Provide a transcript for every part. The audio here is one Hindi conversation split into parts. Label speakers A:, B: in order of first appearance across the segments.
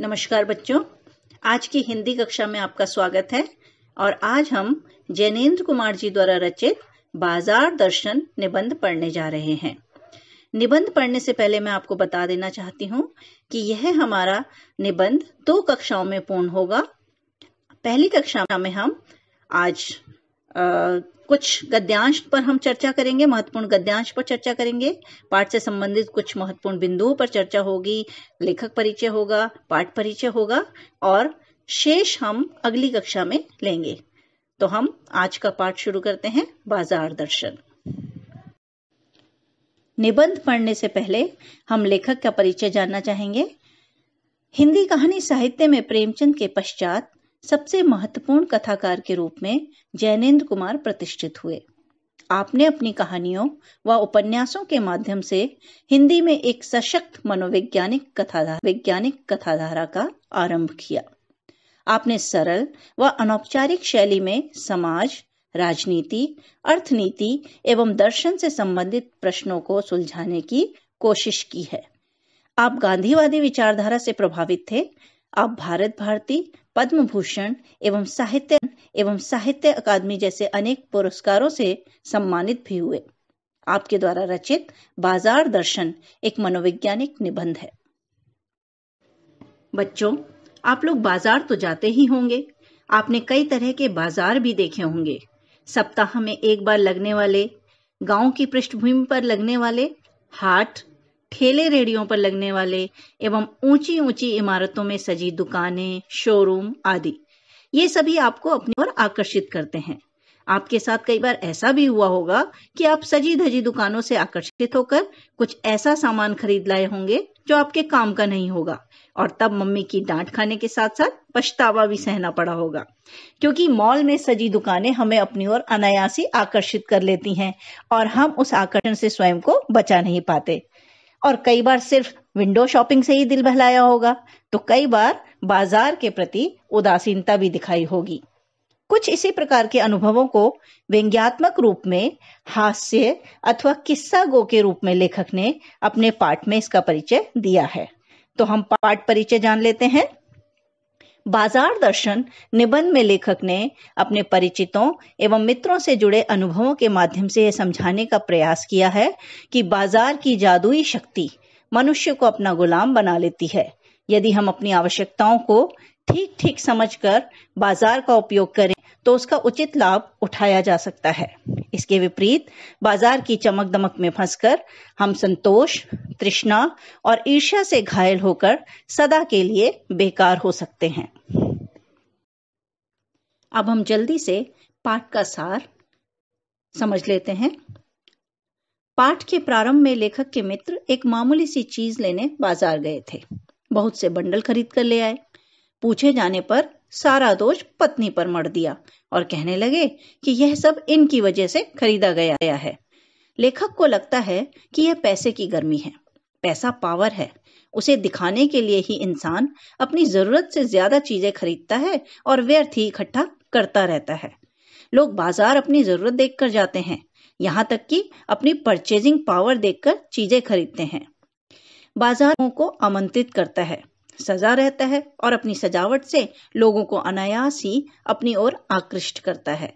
A: नमस्कार बच्चों आज की हिंदी कक्षा में आपका स्वागत है और आज हम जैनेन्द्र कुमार जी द्वारा रचित बाजार दर्शन निबंध पढ़ने जा रहे हैं निबंध पढ़ने से पहले मैं आपको बता देना चाहती हूँ कि यह हमारा निबंध दो कक्षाओं में पूर्ण होगा पहली कक्षा में हम आज कुछ गद्यांश पर हम चर्चा करेंगे महत्वपूर्ण गद्यांश पर चर्चा करेंगे पाठ से संबंधित कुछ महत्वपूर्ण बिंदुओं पर चर्चा होगी लेखक परिचय होगा पाठ परिचय होगा और शेष हम अगली कक्षा में लेंगे तो हम आज का पाठ शुरू करते हैं बाजार दर्शन निबंध पढ़ने से पहले हम लेखक का परिचय जानना चाहेंगे हिंदी कहानी साहित्य में प्रेमचंद के पश्चात सबसे महत्वपूर्ण कथाकार के रूप में जैनेन्द्र कुमार प्रतिष्ठित हुए आपने अपनी कहानियों व उपन्यासों के माध्यम से हिंदी में एक सशक्त मनोवैज्ञानिक कथाधारा वैज्ञानिक कथाधारा का आरंभ किया आपने सरल व अनौपचारिक शैली में समाज राजनीति अर्थनीति एवं दर्शन से संबंधित प्रश्नों को सुलझाने की कोशिश की है आप गांधीवादी विचारधारा से प्रभावित थे आप भारत भारती पद्म भूषण एवं साहित्य एवं साहित्य अकादमी जैसे अनेक पुरस्कारों से सम्मानित भी हुए आपके द्वारा रचित बाजार दर्शन एक मनोवैज्ञानिक निबंध है बच्चों आप लोग बाजार तो जाते ही होंगे आपने कई तरह के बाजार भी देखे होंगे सप्ताह में एक बार लगने वाले गांव की पृष्ठभूमि पर लगने वाले हाट ठेले रेडियो पर लगने वाले एवं ऊंची ऊंची इमारतों में सजी दुकानें शोरूम आदि ये सभी आपको अपनी ओर आकर्षित करते हैं आपके साथ कई बार ऐसा भी हुआ होगा कि आप सजी धजी दुकानों से आकर्षित होकर कुछ ऐसा सामान खरीद लाए होंगे जो आपके काम का नहीं होगा और तब मम्मी की डांट खाने के साथ साथ पछतावा भी सहना पड़ा होगा क्योंकि मॉल में सजी दुकानें हमें अपनी ओर अनायासी आकर्षित कर लेती हैं और हम उस आकर्षण से स्वयं को बचा नहीं पाते और कई बार सिर्फ विंडो शॉपिंग से ही दिल बहलाया होगा तो कई बार बाजार के प्रति उदासीनता भी दिखाई होगी कुछ इसी प्रकार के अनुभवों को व्यंग्यात्मक रूप में हास्य अथवा किस्सा गो के रूप में लेखक ने अपने पाठ में इसका परिचय दिया है तो हम पाठ परिचय जान लेते हैं बाजार दर्शन निबंध में लेखक ने अपने परिचितों एवं मित्रों से जुड़े अनुभवों के माध्यम से यह समझाने का प्रयास किया है कि बाजार की जादुई शक्ति मनुष्य को अपना गुलाम बना लेती है यदि हम अपनी आवश्यकताओं को ठीक ठीक समझकर बाजार का उपयोग करें तो उसका उचित लाभ उठाया जा सकता है इसके विपरीत बाजार की चमक दमक में फंसकर हम संतोष तृष्णा और ईर्ष्या से घायल होकर सदा के लिए बेकार हो सकते हैं अब हम जल्दी से पाठ का सार समझ लेते हैं पाठ के प्रारंभ में लेखक के मित्र एक मामूली सी चीज लेने बाजार गए थे बहुत से बंडल खरीद कर ले आए पूछे जाने पर सारा दोष पत्नी पर मर दिया और कहने लगे कि यह सब इनकी वजह से खरीदा गया है लेखक को लगता है कि यह पैसे की गर्मी है पैसा पावर है उसे दिखाने के लिए ही इंसान अपनी जरूरत से ज्यादा चीजें खरीदता है और व्यर्थ ही इकट्ठा करता रहता है लोग बाजार अपनी जरूरत देखकर जाते हैं यहाँ तक कि अपनी परचेजिंग पावर देखकर चीजें खरीदते हैं बाजारों को आमंत्रित करता है सजा रहता है और अपनी सजावट से लोगों को अनायास ही अपनी ओर आकृष्ट करता है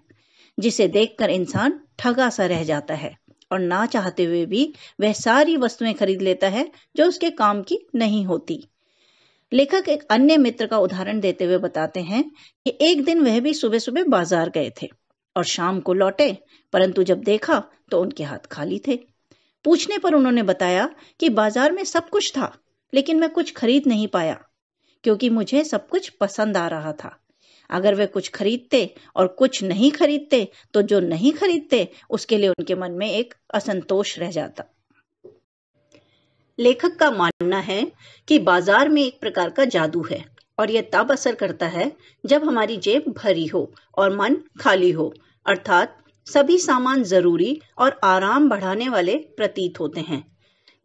A: जिसे देखकर इंसान ठगा सा रह जाता है और ना चाहते हुए भी वह सारी वस्तुएं खरीद लेता है जो उसके काम की नहीं होती लेखक एक अन्य मित्र का उदाहरण देते हुए बताते हैं कि एक दिन वह भी सुबह सुबह बाजार गए थे और शाम को लौटे परंतु जब देखा तो उनके हाथ खाली थे पूछने पर उन्होंने बताया कि बाजार में सब कुछ था लेकिन मैं कुछ खरीद नहीं पाया क्योंकि मुझे सब कुछ पसंद आ रहा था अगर वे कुछ खरीदते और कुछ नहीं खरीदते तो जो नहीं खरीदते उसके लिए उनके मन में एक असंतोष रह जाता लेखक का मानना है कि बाजार में एक प्रकार का जादू है और यह तब असर करता है जब हमारी जेब भरी हो और मन खाली हो अर्थात सभी सामान जरूरी और आराम बढ़ाने वाले प्रतीत होते हैं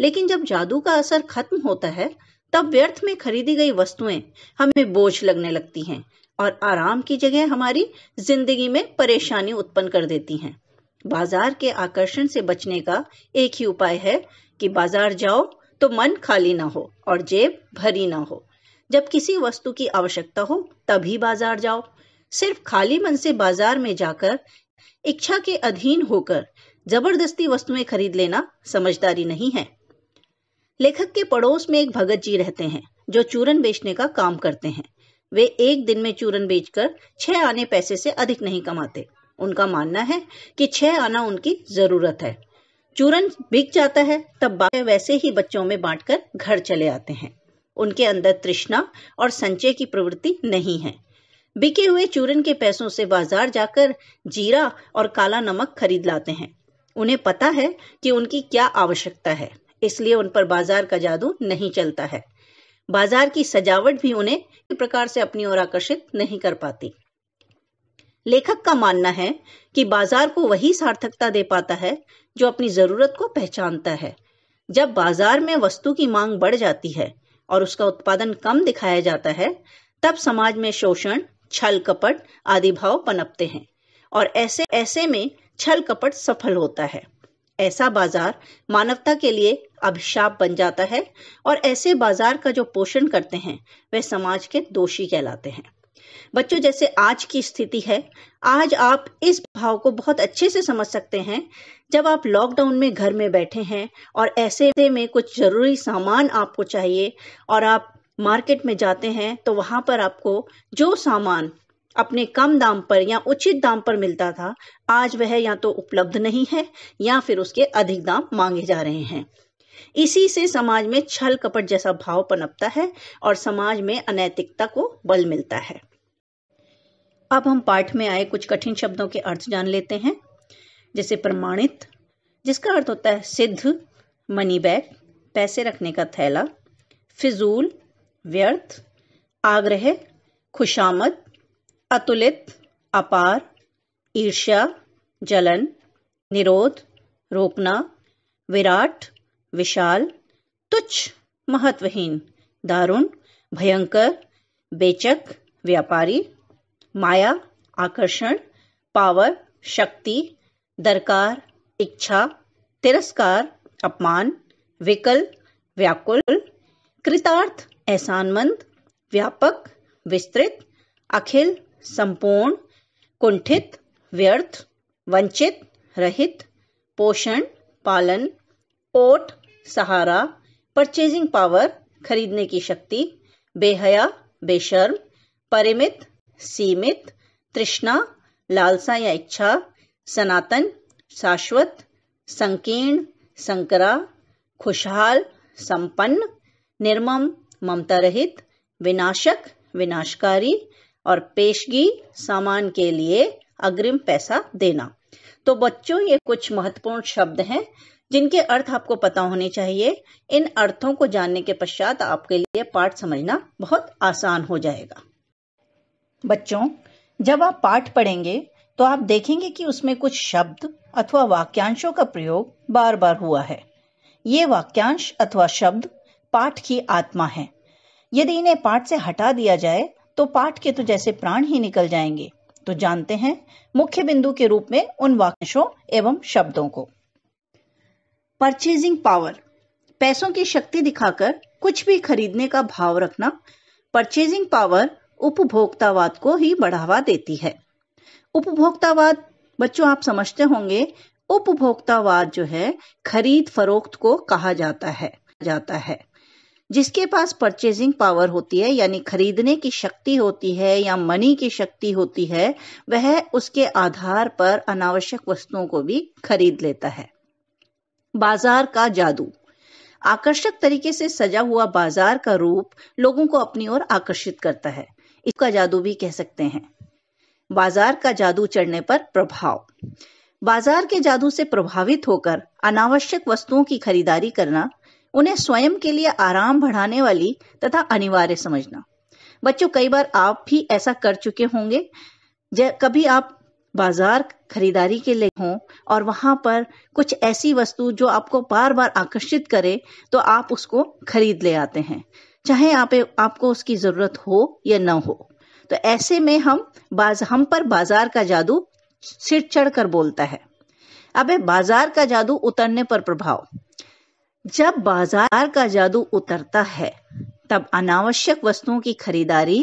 A: लेकिन जब जादू का असर खत्म होता है तब व्यर्थ में खरीदी गई वस्तुएं हमें बोझ लगने लगती हैं और आराम की जगह हमारी जिंदगी में परेशानी उत्पन्न कर देती हैं बाजार के आकर्षण से बचने का एक ही उपाय है कि बाजार जाओ तो मन खाली ना हो और जेब भरी ना हो जब किसी वस्तु की आवश्यकता हो तभी बाजार जाओ सिर्फ खाली मन से बाजार में जाकर इच्छा के अधीन होकर जबरदस्ती वस्तुएं खरीद लेना समझदारी नहीं है लेखक के पड़ोस में एक भगत जी रहते हैं जो चूरन बेचने का काम करते हैं वे एक दिन में चूरन बेचकर छह आने पैसे से अधिक नहीं कमाते उनका मानना है कि छह आना उनकी जरूरत है चूरन बिक जाता है तब बाप वैसे ही बच्चों में बांटकर घर चले आते हैं उनके अंदर तृष्णा और संचय की प्रवृत्ति नहीं है बिके हुए चूरन के पैसों से बाजार जाकर जीरा और काला नमक खरीद लाते हैं उन्हें पता है कि उनकी क्या आवश्यकता है इसलिए उन पर बाजार का जादू नहीं चलता है बाजार की सजावट भी उन्हें प्रकार से अपनी ओर आकर्षित नहीं कर पाती लेखक का मानना है कि बाजार को वही सार्थकता दे पाता है जो अपनी जरूरत को पहचानता है जब बाजार में वस्तु की मांग बढ़ जाती है और उसका उत्पादन कम दिखाया जाता है तब समाज में शोषण छल कपट आदि भाव पनपते हैं और ऐसे ऐसे में छल कपट सफल होता है ऐसा बाजार मानवता के लिए अभिशाप बन जाता है और ऐसे बाजार का जो पोषण करते हैं वह समाज के दोषी कहलाते हैं बच्चों जैसे आज की स्थिति है आज आप इस भाव को बहुत अच्छे से समझ सकते हैं जब आप लॉकडाउन में घर में बैठे हैं और ऐसे में कुछ जरूरी सामान आपको चाहिए और आप मार्केट में जाते हैं तो वहां पर आपको जो सामान अपने कम दाम पर या उचित दाम पर मिलता था आज वह या तो उपलब्ध नहीं है या फिर उसके अधिक दाम मांगे जा रहे हैं इसी से समाज में छल कपट जैसा भाव पनपता है और समाज में अनैतिकता को बल मिलता है अब हम पाठ में आए कुछ कठिन शब्दों के अर्थ जान लेते हैं जैसे प्रमाणित जिसका अर्थ होता है सिद्ध मनी बैग पैसे रखने का थैला फिजूल व्यर्थ आग्रह खुशामद अतुलित अपार ईर्ष्या जलन निरोध रोकना विराट विशाल तुच्छ महत्वहीन दारुण भयंकर बेचक व्यापारी माया आकर्षण पावर शक्ति दरकार इच्छा तिरस्कार अपमान विकल व्याकुल कृतार्थ एहसानमंद व्यापक विस्तृत अखिल संपूर्ण कुंठित व्यर्थ वंचित रहित पोषण पालन ओट सहारा परचेजिंग पावर खरीदने की शक्ति बेहया बेशर्म परिमित सीमित तृष्णा लालसा या इच्छा सनातन शाश्वत संकीर्ण संकरा खुशहाल संपन्न निर्मम ममता रहित विनाशक विनाशकारी और पेशगी सामान के लिए अग्रिम पैसा देना तो बच्चों ये कुछ महत्वपूर्ण शब्द हैं जिनके अर्थ आपको पता होने चाहिए इन अर्थों को जानने के पश्चात आपके लिए पाठ समझना बहुत आसान हो जाएगा बच्चों जब आप पाठ पढ़ेंगे तो आप देखेंगे कि उसमें कुछ शब्द अथवा वाक्यांशों का प्रयोग बार बार हुआ है ये वाक्यांश अथवा शब्द पाठ की आत्मा है यदि इन्हें पाठ से हटा दिया जाए तो पाठ के तो जैसे प्राण ही निकल जाएंगे तो जानते हैं मुख्य बिंदु के रूप में उन वाक्यों एवं शब्दों को परचेजिंग पावर पैसों की शक्ति दिखाकर कुछ भी खरीदने का भाव रखना परचेजिंग पावर उपभोक्तावाद को ही बढ़ावा देती है उपभोक्तावाद बच्चों आप समझते होंगे उपभोक्तावाद जो है खरीद फरोख्त को कहा जाता है जाता है जिसके पास परचेजिंग पावर होती है यानी खरीदने की शक्ति होती है या मनी की शक्ति होती है वह उसके आधार पर अनावश्यक वस्तुओं को भी खरीद लेता है बाजार का जादू आकर्षक तरीके से सजा हुआ बाजार का रूप लोगों को अपनी ओर आकर्षित करता है इसका जादू भी कह सकते हैं बाजार का जादू चढ़ने पर प्रभाव बाजार के जादू से प्रभावित होकर अनावश्यक वस्तुओं की खरीदारी करना उन्हें स्वयं के लिए आराम बढ़ाने वाली तथा अनिवार्य समझना बच्चों कई बार आप भी ऐसा कर चुके होंगे कभी आप बाजार खरीदारी के लिए हो और वहां पर कुछ ऐसी वस्तु जो आपको बार बार आकर्षित करे तो आप उसको खरीद ले आते हैं चाहे आप आपको उसकी जरूरत हो या न हो तो ऐसे में हम बाज हम पर बाजार का जादू सिर चढ़ कर बोलता है अबे बाजार का जादू उतरने पर प्रभाव जब बाजार का जादू उतरता है तब अनावश्यक वस्तुओं की खरीदारी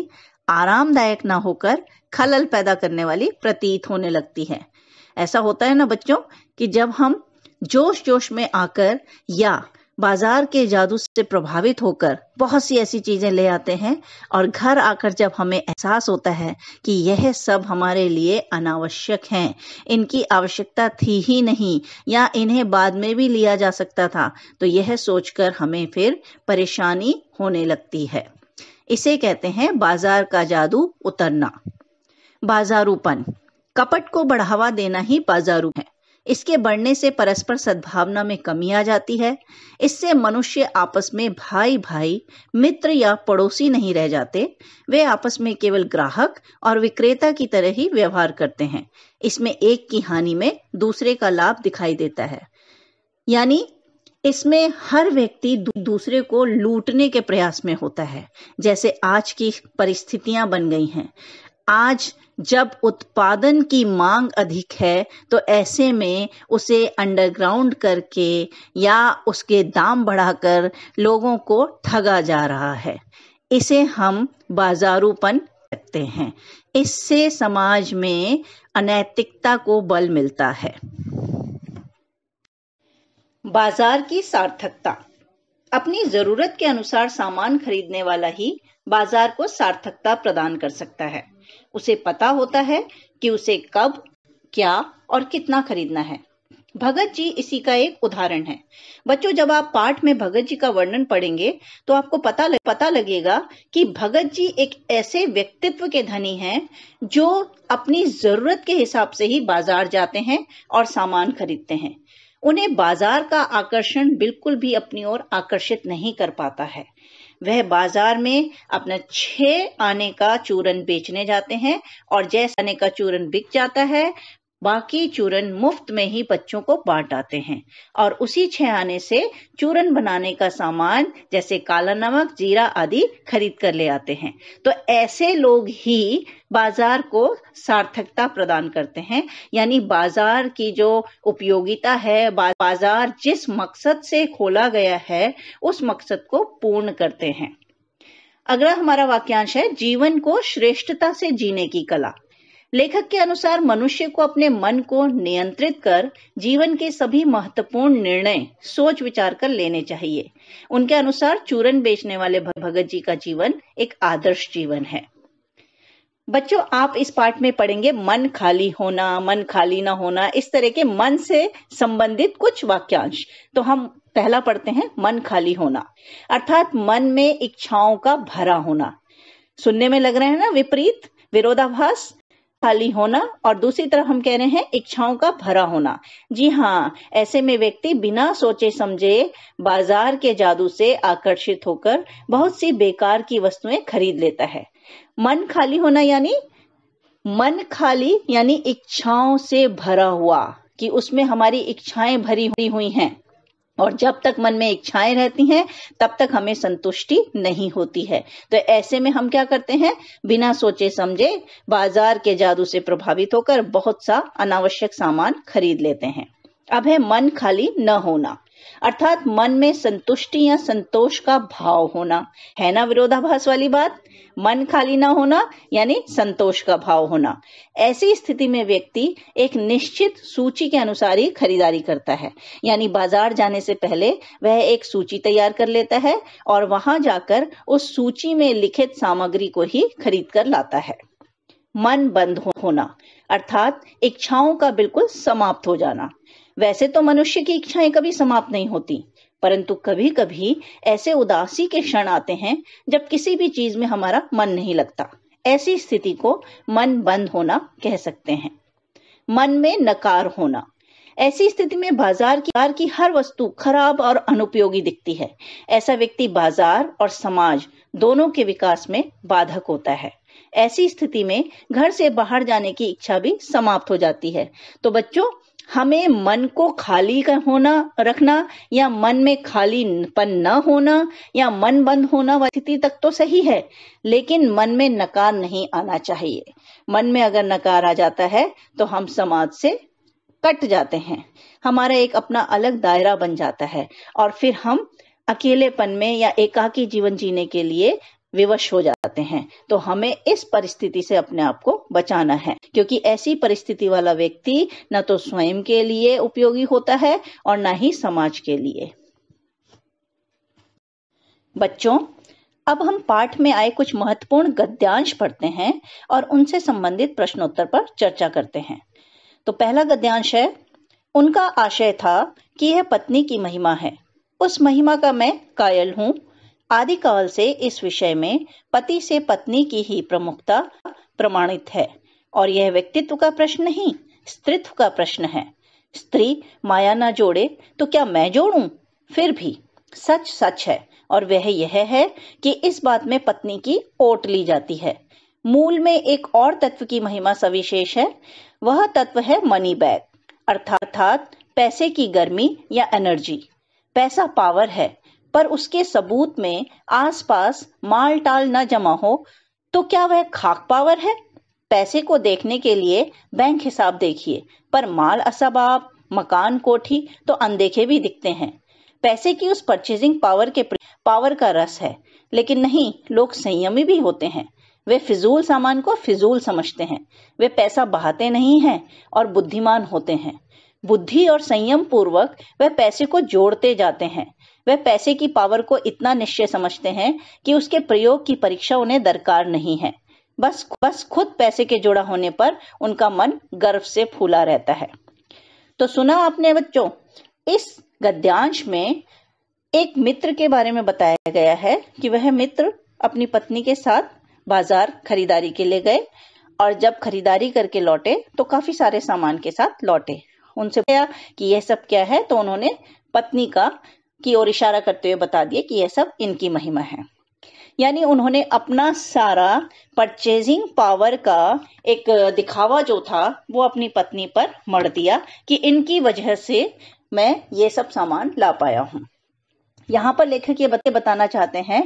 A: आरामदायक ना होकर खलल पैदा करने वाली प्रतीत होने लगती है ऐसा होता है ना बच्चों कि जब हम जोश जोश में आकर या बाजार के जादू से प्रभावित होकर बहुत सी ऐसी चीजें ले आते हैं और घर आकर जब हमें एहसास होता है कि यह सब हमारे लिए अनावश्यक हैं इनकी आवश्यकता थी ही नहीं या इन्हें बाद में भी लिया जा सकता था तो यह सोचकर हमें फिर परेशानी होने लगती है इसे कहते हैं बाजार का जादू उतरना बाजारूपन कपट को बढ़ावा देना ही बाजारू है इसके बढ़ने से परस्पर सद्भावना में कमी आ जाती है इससे मनुष्य आपस में भाई भाई मित्र या पड़ोसी नहीं रह जाते वे आपस में केवल ग्राहक और विक्रेता की तरह ही व्यवहार करते हैं इसमें एक की हानि में दूसरे का लाभ दिखाई देता है यानी इसमें हर व्यक्ति दूसरे को लूटने के प्रयास में होता है जैसे आज की परिस्थितियां बन गई हैं आज जब उत्पादन की मांग अधिक है तो ऐसे में उसे अंडरग्राउंड करके या उसके दाम बढ़ाकर लोगों को ठगा जा रहा है इसे हम बाजारूपन कहते हैं इससे समाज में अनैतिकता को बल मिलता है बाजार की सार्थकता अपनी जरूरत के अनुसार सामान खरीदने वाला ही बाजार को सार्थकता प्रदान कर सकता है उसे पता होता है कि उसे कब क्या और कितना खरीदना है भगत जी इसी का एक उदाहरण है बच्चों जब आप पाठ में भगत जी का वर्णन पढ़ेंगे तो आपको पता लग, पता लगेगा कि भगत जी एक ऐसे व्यक्तित्व के धनी हैं जो अपनी जरूरत के हिसाब से ही बाजार जाते हैं और सामान खरीदते हैं उन्हें बाजार का आकर्षण बिल्कुल भी अपनी ओर आकर्षित नहीं कर पाता है वह बाजार में अपना छह आने का चूरन बेचने जाते हैं और जैसे आने का चूरन बिक जाता है बाकी चूरन मुफ्त में ही बच्चों को बांट आते हैं और उसी छह आने से चूरन बनाने का सामान जैसे काला नमक जीरा आदि खरीद कर ले आते हैं तो ऐसे लोग ही बाजार को सार्थकता प्रदान करते हैं यानी बाजार की जो उपयोगिता है बाजार जिस मकसद से खोला गया है उस मकसद को पूर्ण करते हैं अगला हमारा वाक्यांश है जीवन को श्रेष्ठता से जीने की कला लेखक के अनुसार मनुष्य को अपने मन को नियंत्रित कर जीवन के सभी महत्वपूर्ण निर्णय सोच विचार कर लेने चाहिए उनके अनुसार चूरन बेचने वाले भगत जी का जीवन एक आदर्श जीवन है बच्चों आप इस पाठ में पढ़ेंगे मन खाली होना मन खाली ना होना इस तरह के मन से संबंधित कुछ वाक्यांश तो हम पहला पढ़ते हैं मन खाली होना अर्थात मन में इच्छाओं का भरा होना सुनने में लग रहे हैं ना विपरीत विरोधाभास खाली होना और दूसरी तरफ हम कह रहे हैं इच्छाओं का भरा होना जी हाँ ऐसे में व्यक्ति बिना सोचे समझे बाजार के जादू से आकर्षित होकर बहुत सी बेकार की वस्तुएं खरीद लेता है मन खाली होना यानी मन खाली यानी इच्छाओं से भरा हुआ कि उसमें हमारी इच्छाएं भरी हुई हैं और जब तक मन में इच्छाएं रहती हैं तब तक हमें संतुष्टि नहीं होती है तो ऐसे में हम क्या करते हैं बिना सोचे समझे बाजार के जादू से प्रभावित होकर बहुत सा अनावश्यक सामान खरीद लेते हैं अब है मन खाली न होना अर्थात मन में संतुष्टि या संतोष का भाव होना है ना विरोधाभास वाली बात मन खाली ना होना यानी संतोष का भाव होना ऐसी स्थिति में व्यक्ति एक निश्चित सूची के अनुसार ही खरीदारी करता है यानी बाजार जाने से पहले वह एक सूची तैयार कर लेता है और वहां जाकर उस सूची में लिखित सामग्री को ही खरीद कर लाता है मन बंद होना अर्थात इच्छाओं का बिल्कुल समाप्त हो जाना वैसे तो मनुष्य की इच्छाएं कभी समाप्त नहीं होती परंतु कभी कभी ऐसे उदासी के क्षण आते हैं जब किसी भी चीज में हमारा मन नहीं लगता ऐसी स्थिति को मन बंद होना कह सकते हैं मन में नकार होना ऐसी स्थिति में बाजार की कार की हर वस्तु खराब और अनुपयोगी दिखती है ऐसा व्यक्ति बाजार और समाज दोनों के विकास में बाधक होता है ऐसी स्थिति में घर से बाहर जाने की इच्छा भी समाप्त हो जाती है तो बच्चों हमें मन को खाली होना रखना या मन में पन न होना या मन बंद होना स्थिति तक तो सही है लेकिन मन में नकार नहीं आना चाहिए मन में अगर नकार आ जाता है तो हम समाज से कट जाते हैं हमारा एक अपना अलग दायरा बन जाता है और फिर हम अकेलेपन में या एकाकी जीवन जीने के लिए विवश हो जाते हैं तो हमें इस परिस्थिति से अपने आप को बचाना है क्योंकि ऐसी परिस्थिति वाला व्यक्ति न तो स्वयं के लिए उपयोगी होता है और न ही समाज के लिए बच्चों अब हम पाठ में आए कुछ महत्वपूर्ण गद्यांश पढ़ते हैं और उनसे संबंधित प्रश्नोत्तर पर चर्चा करते हैं तो पहला गद्यांश है उनका आशय था कि यह पत्नी की महिमा है उस महिमा का मैं कायल हूं आदिकाल से इस विषय में पति से पत्नी की ही प्रमुखता प्रमाणित है और यह व्यक्तित्व का प्रश्न नहीं स्त्रित्व का प्रश्न है स्त्री माया ना जोड़े तो क्या मैं जोड़ू फिर भी सच सच है और वह यह है कि इस बात में पत्नी की ओट ली जाती है मूल में एक और तत्व की महिमा सविशेष है वह तत्व है मनी बैग अर्थात पैसे की गर्मी या एनर्जी पैसा पावर है पर उसके सबूत में आसपास माल टाल न जमा हो तो क्या वह खाक पावर है पैसे को देखने के लिए बैंक हिसाब देखिए पर माल असबाब मकान कोठी तो अनदेखे भी दिखते हैं पैसे की उस परचेजिंग पावर के पावर का रस है लेकिन नहीं लोग संयमी भी होते हैं वे फिजूल सामान को फिजूल समझते हैं वे पैसा बहाते नहीं हैं और बुद्धिमान होते हैं बुद्धि और संयम पूर्वक वह पैसे को जोड़ते जाते हैं वह पैसे की पावर को इतना निश्चय समझते हैं कि उसके प्रयोग की परीक्षा उन्हें दरकार नहीं है बस बस खुद पैसे के जोड़ा होने पर उनका मन गर्व से फूला रहता है तो सुना आपने बच्चों इस गद्यांश में एक मित्र के बारे में बताया गया है कि वह मित्र अपनी पत्नी के साथ बाजार खरीदारी के लिए गए और जब खरीदारी करके लौटे तो काफी सारे सामान के साथ लौटे उनसे कि यह सब क्या है तो उन्होंने पत्नी का की ओर इशारा करते हुए बता दिया कि यह सब इनकी महिमा है यानी उन्होंने अपना सारा परचेजिंग पावर का एक दिखावा जो था वो अपनी पत्नी पर मर दिया कि इनकी वजह से मैं ये सब सामान ला पाया हूं यहां पर लेखक ये बच्चे बताना चाहते हैं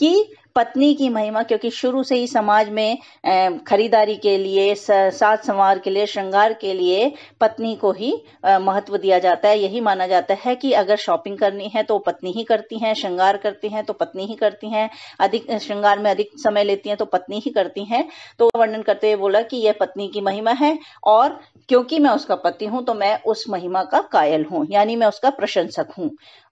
A: कि पत्नी की महिमा क्योंकि शुरू से ही समाज में खरीदारी के लिए साथ संवार के लिए श्रृंगार के लिए पत्नी को ही महत्व दिया जाता है यही माना जाता है कि अगर शॉपिंग करनी है तो पत्नी ही करती हैं श्रृंगार करती हैं तो पत्नी ही करती हैं अधिक श्रृंगार में अधिक समय लेती हैं तो पत्नी ही करती हैं तो वर्णन करते हुए बोला कि यह पत्नी की महिमा है और क्योंकि मैं उसका पति हूं तो मैं उस महिमा का कायल हूं यानी मैं उसका प्रशंसक हूं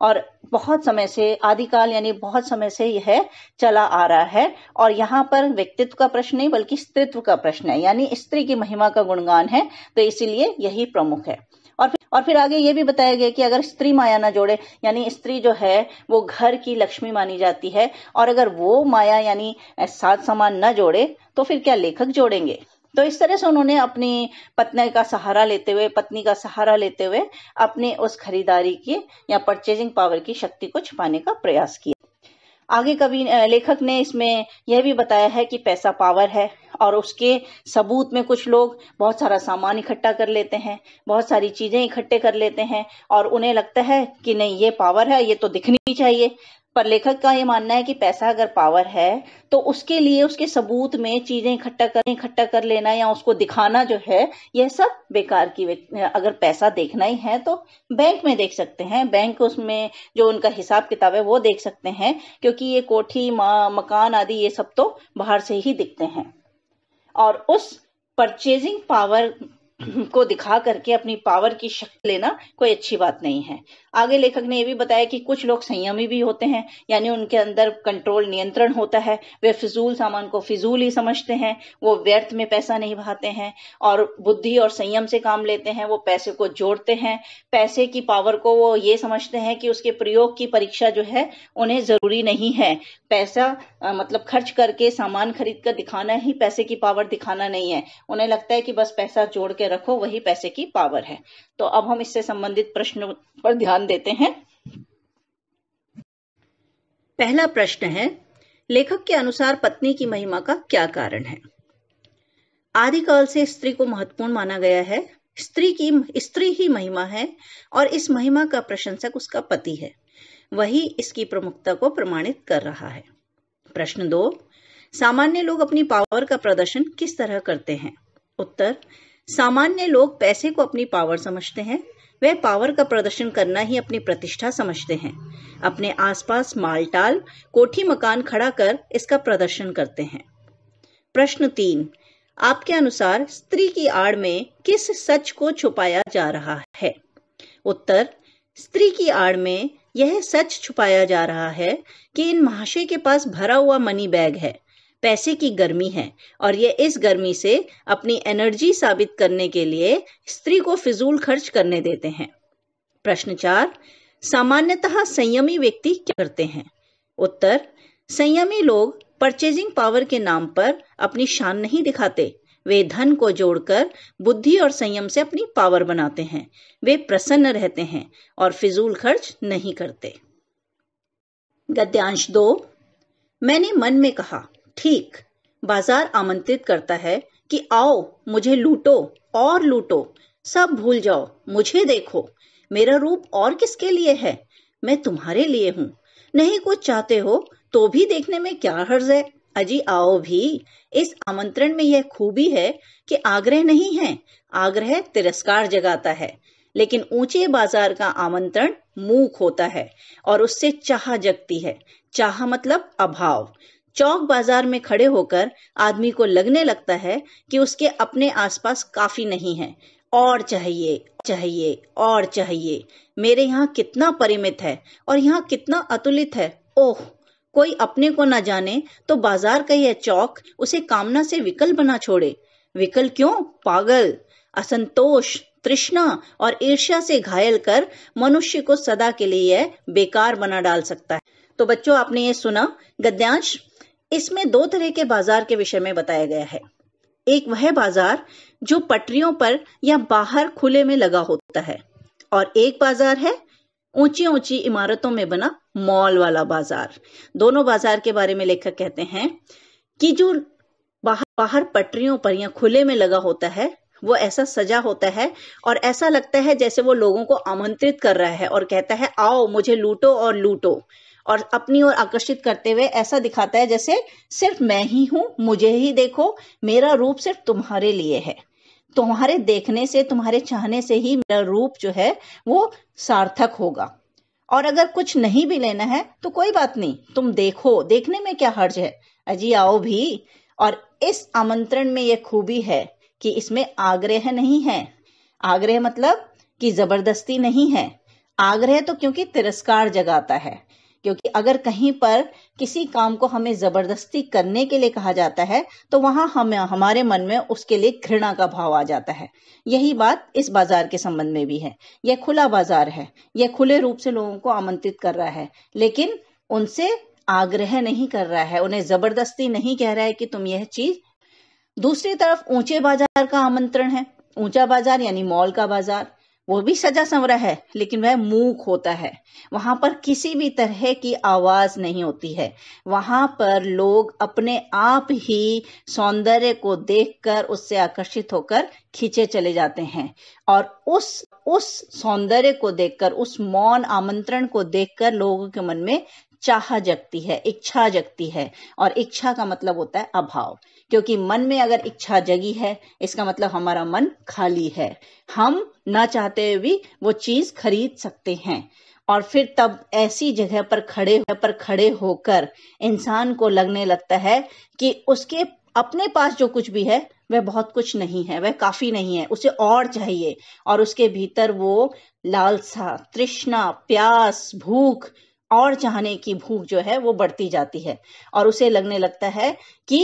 A: और बहुत समय से आदिकाल यानी बहुत समय से यह चला आ रहा है और यहाँ पर व्यक्तित्व का प्रश्न नहीं बल्कि स्त्रीत्व का प्रश्न है यानी स्त्री की महिमा का गुणगान है तो इसीलिए यही प्रमुख है और फिर और फिर आगे ये भी बताया गया कि अगर स्त्री माया ना जोड़े यानी स्त्री जो है वो घर की लक्ष्मी मानी जाती है और अगर वो माया यानी सात समान न जोड़े तो फिर क्या लेखक जोड़ेंगे तो इस तरह से उन्होंने अपनी पत्नी का सहारा लेते हुए पत्नी का सहारा लेते हुए अपने उस खरीदारी की या परचेजिंग पावर की शक्ति को छुपाने का प्रयास किया आगे कवि लेखक ने इसमें यह भी बताया है कि पैसा पावर है और उसके सबूत में कुछ लोग बहुत सारा सामान इकट्ठा कर लेते हैं बहुत सारी चीजें इकट्ठे कर लेते हैं और उन्हें लगता है कि नहीं ये पावर है ये तो दिखनी चाहिए पर लेखक का ये मानना है कि पैसा अगर पावर है तो उसके लिए उसके सबूत में चीजें इकट्ठा कर इकट्ठा कर लेना या उसको दिखाना जो है यह सब बेकार की अगर पैसा देखना ही है तो बैंक में देख सकते हैं बैंक उसमें जो उनका हिसाब किताब है वो देख सकते हैं क्योंकि ये कोठी मकान आदि ये सब तो बाहर से ही दिखते हैं और उस परचेजिंग पावर को दिखा करके अपनी पावर की शक्ति लेना कोई अच्छी बात नहीं है आगे लेखक ने यह भी बताया कि कुछ लोग संयमी भी होते हैं यानी उनके अंदर कंट्रोल नियंत्रण होता है वे फिजूल सामान को फिजूल ही समझते हैं वो व्यर्थ में पैसा नहीं बहाते हैं और बुद्धि और संयम से काम लेते हैं वो पैसे को जोड़ते हैं पैसे की पावर को वो ये समझते हैं कि उसके प्रयोग की परीक्षा जो है उन्हें जरूरी नहीं है पैसा आ, मतलब खर्च करके सामान खरीद कर दिखाना ही पैसे की पावर दिखाना नहीं है उन्हें लगता है कि बस पैसा जोड़ के रखो वही पैसे की पावर है तो अब हम इससे संबंधित प्रश्नों पर ध्यान देते हैं पहला प्रश्न है लेखक के अनुसार पत्नी की महिमा का क्या कारण है आदिकाल से स्त्री को महत्वपूर्ण माना गया है स्त्री की स्त्री ही महिमा है और इस महिमा का प्रशंसक उसका पति है वही इसकी प्रमुखता को प्रमाणित कर रहा है प्रश्न दो सामान्य लोग अपनी पावर का प्रदर्शन किस तरह करते हैं उत्तर सामान्य लोग पैसे को अपनी पावर समझते हैं वह पावर का प्रदर्शन करना ही अपनी प्रतिष्ठा समझते हैं अपने आसपास मालटाल कोठी मकान खड़ा कर इसका प्रदर्शन करते हैं प्रश्न तीन आपके अनुसार स्त्री की आड़ में किस सच को छुपाया जा रहा है उत्तर स्त्री की आड़ में यह सच छुपाया जा रहा है कि इन महाशय के पास भरा हुआ मनी बैग है पैसे की गर्मी है और ये इस गर्मी से अपनी एनर्जी साबित करने के लिए स्त्री को फिजूल खर्च करने देते हैं प्रश्न चार सामान्यतः संयमी व्यक्ति क्या करते हैं उत्तर संयमी लोग परचेजिंग पावर के नाम पर अपनी शान नहीं दिखाते वे धन को जोड़कर बुद्धि और संयम से अपनी पावर बनाते हैं वे प्रसन्न रहते हैं और फिजूल खर्च नहीं करते गद्यांश दो मैंने मन में कहा ठीक बाजार आमंत्रित करता है कि आओ मुझे लूटो और लूटो सब भूल जाओ मुझे देखो मेरा रूप और किसके लिए है मैं तुम्हारे लिए हूँ नहीं कुछ चाहते हो तो भी देखने में क्या हर्ज है अजी आओ भी इस आमंत्रण में यह खूबी है कि आग्रह नहीं है आग्रह तिरस्कार जगाता है लेकिन ऊंचे बाजार का आमंत्रण मूक होता है और उससे चाह जगती है चाह मतलब अभाव चौक बाजार में खड़े होकर आदमी को लगने लगता है कि उसके अपने आसपास काफी नहीं है और चाहिए चाहिए और चाहिए मेरे यहाँ कितना परिमित है और यहाँ कितना अतुलित है ओह कोई अपने को न जाने तो बाजार का यह चौक उसे कामना से विकल बना छोड़े विकल क्यों पागल असंतोष तृष्णा और ईर्ष्या से घायल कर मनुष्य को सदा के लिए बेकार बना डाल सकता है तो बच्चों आपने ये सुना गद्यांश इसमें दो तरह के बाजार के विषय में बताया गया है एक वह बाजार जो पटरियों पर या बाहर खुले में लगा होता है और एक बाजार है ऊंची ऊंची इमारतों में बना मॉल वाला बाजार दोनों बाजार के बारे में लेखक कहते हैं कि जो बाहर बाहर पटरियों पर या खुले में लगा होता है वो ऐसा सजा होता है और ऐसा लगता है जैसे वो लोगों को आमंत्रित कर रहा है और कहता है आओ मुझे लूटो और लूटो और अपनी ओर आकर्षित करते हुए ऐसा दिखाता है जैसे सिर्फ मैं ही हूं मुझे ही देखो मेरा रूप सिर्फ तुम्हारे लिए है तुम्हारे देखने से तुम्हारे चाहने से ही मेरा रूप जो है वो सार्थक होगा और अगर कुछ नहीं भी लेना है तो कोई बात नहीं तुम देखो देखने में क्या हर्ज है अजी आओ भी और इस आमंत्रण में यह खूबी है कि इसमें आग्रह नहीं है आग्रह मतलब कि जबरदस्ती नहीं है आग्रह तो क्योंकि तिरस्कार जगाता है क्योंकि अगर कहीं पर किसी काम को हमें जबरदस्ती करने के लिए कहा जाता है तो वहां हमें हमारे मन में उसके लिए घृणा का भाव आ जाता है यही बात इस बाजार के संबंध में भी है यह खुला बाजार है यह खुले रूप से लोगों को आमंत्रित कर रहा है लेकिन उनसे आग्रह नहीं कर रहा है उन्हें जबरदस्ती नहीं कह रहा है कि तुम यह चीज दूसरी तरफ ऊंचे बाजार का आमंत्रण है ऊंचा बाजार यानी मॉल का बाजार वो भी सजा संवरा है लेकिन वह मूक होता है वहां पर किसी भी तरह की आवाज नहीं होती है वहां पर लोग अपने आप ही सौंदर्य को देखकर उससे आकर्षित होकर खींचे चले जाते हैं और उस उस सौंदर्य को देखकर उस मौन आमंत्रण को देखकर लोगों के मन में चाह जगती है इच्छा जगती है और इच्छा का मतलब होता है अभाव क्योंकि मन में अगर इच्छा जगी है इसका मतलब हमारा मन खाली है हम ना चाहते हुए भी वो चीज खरीद सकते हैं और फिर तब ऐसी जगह पर खड़े पर खड़े होकर इंसान को लगने लगता है कि उसके अपने पास जो कुछ भी है वह बहुत कुछ नहीं है वह काफी नहीं है उसे और चाहिए और उसके भीतर वो लालसा तृष्णा प्यास भूख और चाहने की भूख जो है वो बढ़ती जाती है और उसे लगने लगता है कि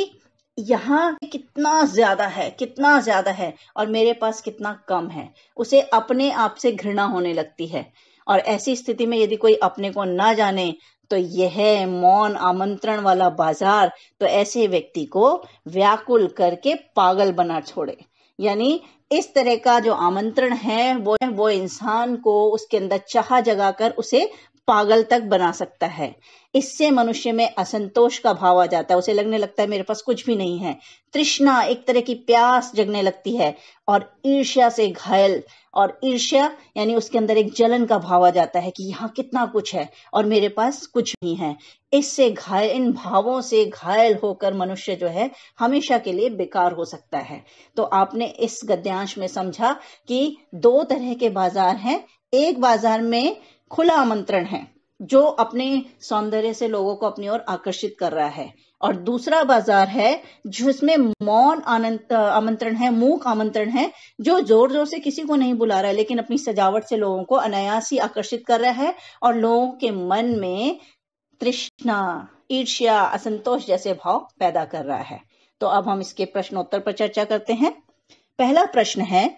A: यहाँ कितना ज्यादा है कितना ज्यादा है और मेरे पास कितना कम है उसे अपने आप से घृणा होने लगती है और ऐसी स्थिति में यदि कोई अपने को ना जाने तो यह मौन आमंत्रण वाला बाजार तो ऐसे व्यक्ति को व्याकुल करके पागल बना छोड़े यानी इस तरह का जो आमंत्रण है वो वो इंसान को उसके अंदर चाह जगाकर उसे पागल तक बना सकता है इससे मनुष्य में असंतोष का भाव आ जाता है उसे लगने लगता है मेरे पास कुछ भी नहीं है तृष्णा एक तरह की प्यास जगने लगती है और ईर्ष्या से घायल और ईर्ष्या यानी उसके अंदर एक जलन का भाव आ जाता है कि यहाँ कितना कुछ है और मेरे पास कुछ नहीं है इससे घायल इन भावों से घायल होकर मनुष्य जो है हमेशा के लिए बेकार हो सकता है तो आपने इस गद्यांश में समझा कि दो तरह के बाजार हैं एक बाजार में खुला आमंत्रण है जो अपने सौंदर्य से लोगों को अपनी ओर आकर्षित कर रहा है और दूसरा बाजार है जिसमें मौन आनंद आमंत्रण है मूक आमंत्रण है जो जोर जोर से किसी को नहीं बुला रहा है लेकिन अपनी सजावट से लोगों को अनायास ही आकर्षित कर रहा है और लोगों के मन में तृष्णा ईर्ष्या असंतोष जैसे भाव पैदा कर रहा है तो अब हम इसके प्रश्नोत्तर पर चर्चा करते हैं पहला प्रश्न है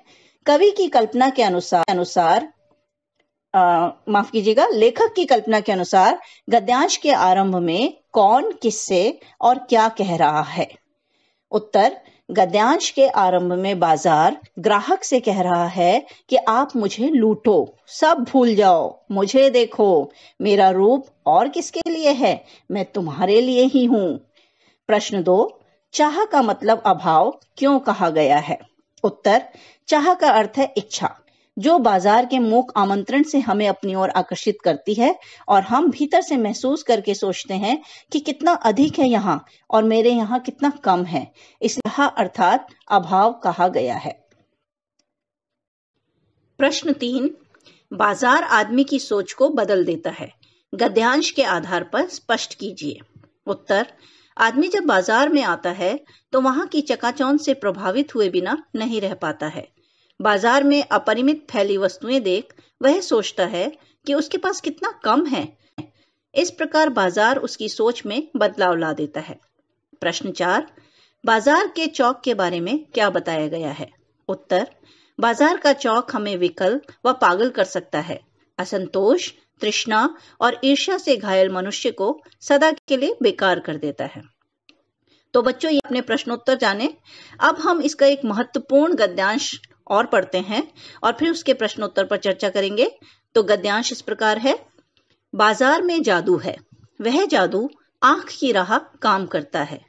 A: कवि की कल्पना के अनुसार अनुसार माफ कीजिएगा लेखक की कल्पना के अनुसार गद्यांश के आरंभ में कौन किससे और क्या कह रहा है उत्तर गद्यांश के आरंभ में बाजार ग्राहक से कह रहा है कि आप मुझे लूटो सब भूल जाओ मुझे देखो मेरा रूप और किसके लिए है मैं तुम्हारे लिए ही हूं प्रश्न दो चाह का मतलब अभाव क्यों कहा गया है उत्तर चाह का अर्थ है इच्छा जो बाजार के मूक आमंत्रण से हमें अपनी ओर आकर्षित करती है और हम भीतर से महसूस करके सोचते हैं कि कितना अधिक है यहाँ और मेरे यहाँ कितना कम है इस अर्थात अभाव कहा गया है प्रश्न तीन बाजार आदमी की सोच को बदल देता है गद्यांश के आधार पर स्पष्ट कीजिए उत्तर आदमी जब बाजार में आता है तो वहां की चकाचौंध से प्रभावित हुए बिना नहीं रह पाता है बाजार में अपरिमित फैली वस्तुएं देख वह सोचता है कि उसके पास कितना कम है इस प्रकार बाजार उसकी सोच में बदलाव ला देता है प्रश्न चार बाजार के चौक के बारे में क्या बताया गया है उत्तर बाजार का चौक हमें विकल व पागल कर सकता है असंतोष तृष्णा और ईर्ष्या से घायल मनुष्य को सदा के लिए बेकार कर देता है तो बच्चों ये अपने प्रश्नोत्तर जाने अब हम इसका एक महत्वपूर्ण गद्यांश और पढ़ते हैं और फिर उसके प्रश्नोत्तर पर चर्चा करेंगे तो गद्यांश इस प्रकार है बाजार में जादू है वह जादू आंख की राह काम करता है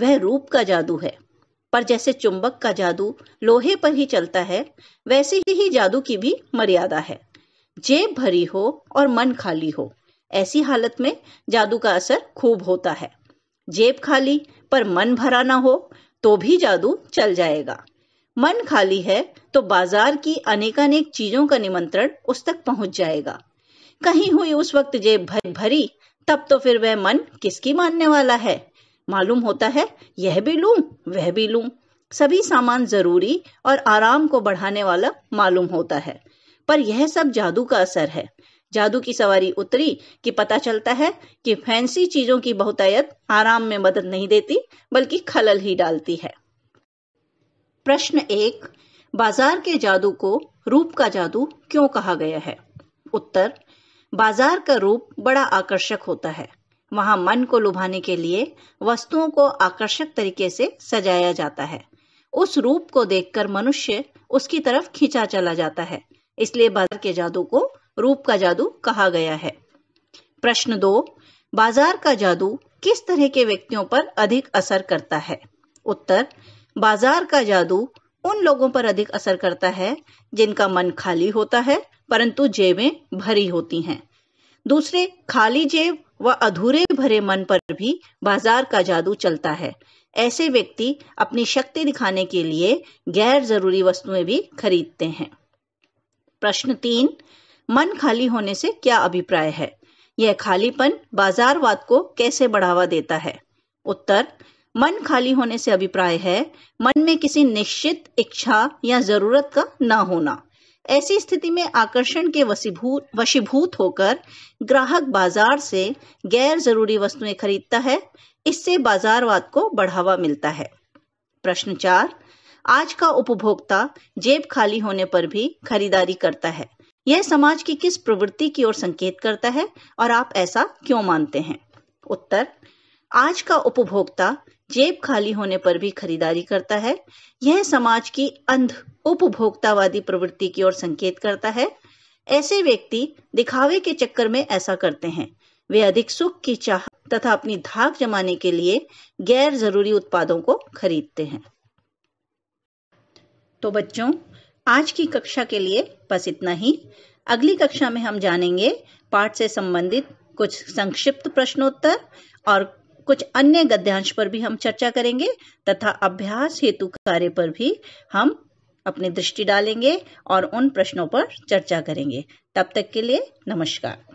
A: वह रूप का जादू है पर जैसे चुंबक का जादू लोहे पर ही चलता है वैसे ही जादू की भी मर्यादा है जेब भरी हो और मन खाली हो ऐसी हालत में जादू का असर खूब होता है जेब खाली पर मन भरा ना हो तो भी जादू चल जाएगा मन खाली है तो बाजार की अनेकानेक चीजों का निमंत्रण उस तक पहुंच जाएगा कहीं हुई उस वक्त जेब भर भरी तब तो फिर वह मन किसकी मानने वाला है मालूम होता है यह भी लू वह भी लू सभी सामान जरूरी और आराम को बढ़ाने वाला मालूम होता है पर यह सब जादू का असर है जादू की सवारी उतरी कि पता चलता है कि फैंसी चीजों की बहुतायत आराम में मदद नहीं देती बल्कि खलल ही डालती है प्रश्न एक बाजार के जादू को रूप का जादू क्यों कहा गया है उत्तर बाजार का रूप बड़ा आकर्षक होता है वहां मन को लुभाने के लिए वस्तुओं को आकर्षक तरीके से सजाया जाता है उस रूप को देखकर मनुष्य उसकी तरफ खींचा चला जाता है इसलिए बाजार के जादू को रूप का जादू कहा गया है प्रश्न दो बाजार का जादू किस तरह के व्यक्तियों पर अधिक असर करता है उत्तर बाजार का जादू उन लोगों पर अधिक असर करता है जिनका मन खाली होता है परंतु जेबें भरी होती हैं दूसरे खाली जेब व अधूरे भरे मन पर भी बाजार का जादू चलता है ऐसे व्यक्ति अपनी शक्ति दिखाने के लिए गैर जरूरी वस्तुएं भी खरीदते हैं प्रश्न तीन मन खाली होने से क्या अभिप्राय है यह खालीपन बाजारवाद को कैसे बढ़ावा देता है उत्तर मन खाली होने से अभिप्राय है मन में किसी निश्चित इच्छा या जरूरत का न होना ऐसी स्थिति में आकर्षण के वशीभूत वशीभूत होकर ग्राहक बाजार से गैर जरूरी वस्तुएं खरीदता है इससे बाजारवाद को बढ़ावा मिलता है प्रश्न चार आज का उपभोक्ता जेब खाली होने पर भी खरीदारी करता है यह समाज की किस प्रवृत्ति की ओर संकेत करता है और आप ऐसा क्यों मानते हैं उत्तर आज का उपभोक्ता जेब खाली होने पर भी खरीदारी करता है यह समाज की अंध उपभोक्तावादी प्रवृत्ति की ओर संकेत करता है ऐसे व्यक्ति दिखावे के चक्कर में ऐसा करते हैं वे अधिक सुख की चाह तथा अपनी धाक जमाने के लिए गैर जरूरी उत्पादों को खरीदते हैं तो बच्चों आज की कक्षा के लिए बस इतना ही अगली कक्षा में हम जानेंगे पाठ से संबंधित कुछ संक्षिप्त प्रश्नोत्तर और कुछ अन्य गद्यांश पर भी हम चर्चा करेंगे तथा अभ्यास हेतु कार्य पर भी हम अपनी दृष्टि डालेंगे और उन प्रश्नों पर चर्चा करेंगे तब तक के लिए नमस्कार